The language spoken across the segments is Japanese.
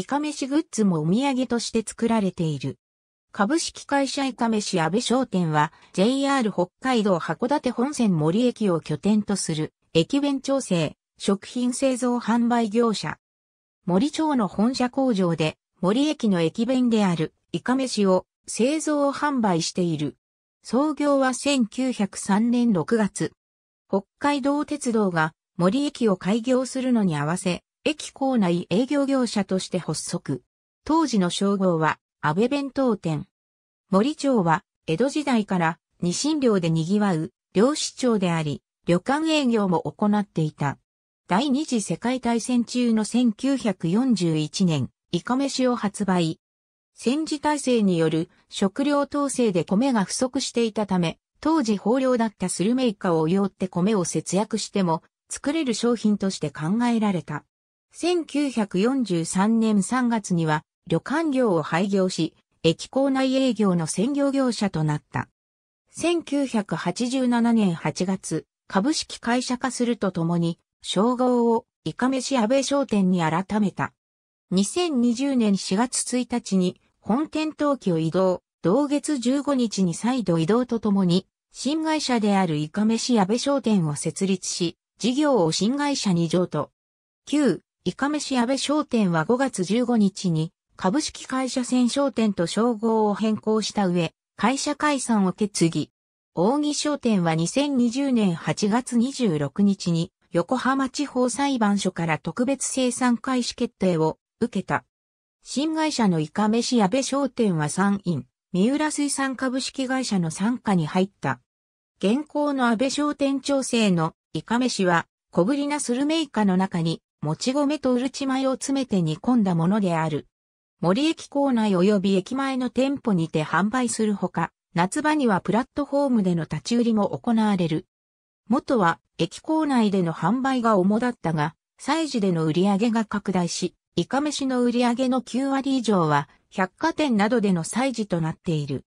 いかめしグッズもお土産として作られている。株式会社いかめし安倍商店は JR 北海道函館本線森駅を拠点とする駅弁調整、食品製造販売業者。森町の本社工場で森駅の駅弁であるいかめしを製造販売している。創業は1903年6月。北海道鉄道が森駅を開業するのに合わせ、駅構内営業業者として発足。当時の称号は、安倍弁当店。森町は、江戸時代から、二神寮で賑わう、漁師町であり、旅館営業も行っていた。第二次世界大戦中の1941年、イカ飯を発売。戦時体制による食料統制で米が不足していたため、当時豊漁だったスルメイカを用って米を節約しても、作れる商品として考えられた。1943年3月には旅館業を廃業し、駅構内営業の専業業者となった。1987年8月、株式会社化するとともに、称号をいかめし安倍商店に改めた。2020年4月1日に本店登記を移動、同月15日に再度移動とともに、新会社であるいかめし安倍商店を設立し、事業を新会社に譲渡。イカメシ安倍商店は5月15日に株式会社戦商店と称号を変更した上、会社解散を決議。大木商店は2020年8月26日に横浜地方裁判所から特別生産開始決定を受けた。新会社のイカメシ安倍商店は参院、三浦水産株式会社の参加に入った。現行の安倍商店調整のイカメシは小ぶりなスルメイカの中にもち米とうるち米を詰めて煮込んだものである。森駅構内及び駅前の店舗にて販売するほか、夏場にはプラットフォームでの立ち売りも行われる。元は駅構内での販売が主だったが、祭事での売り上げが拡大し、いかめしの売り上げの9割以上は百貨店などでの祭事となっている。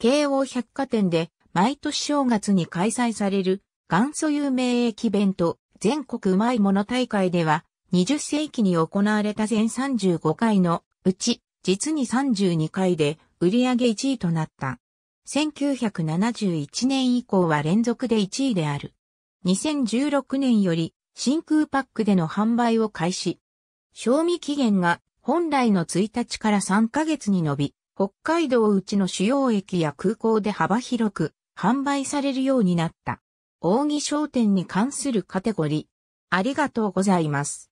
京王百貨店で毎年正月に開催される元祖有名駅弁と全国うまいもの大会では20世紀に行われた全35回のうち、実に32回で売り上げ1位となった。1971年以降は連続で1位である。2016年より真空パックでの販売を開始。賞味期限が本来の1日から3ヶ月に伸び、北海道うちの主要駅や空港で幅広く販売されるようになった。扇商店に関するカテゴリー。ありがとうございます。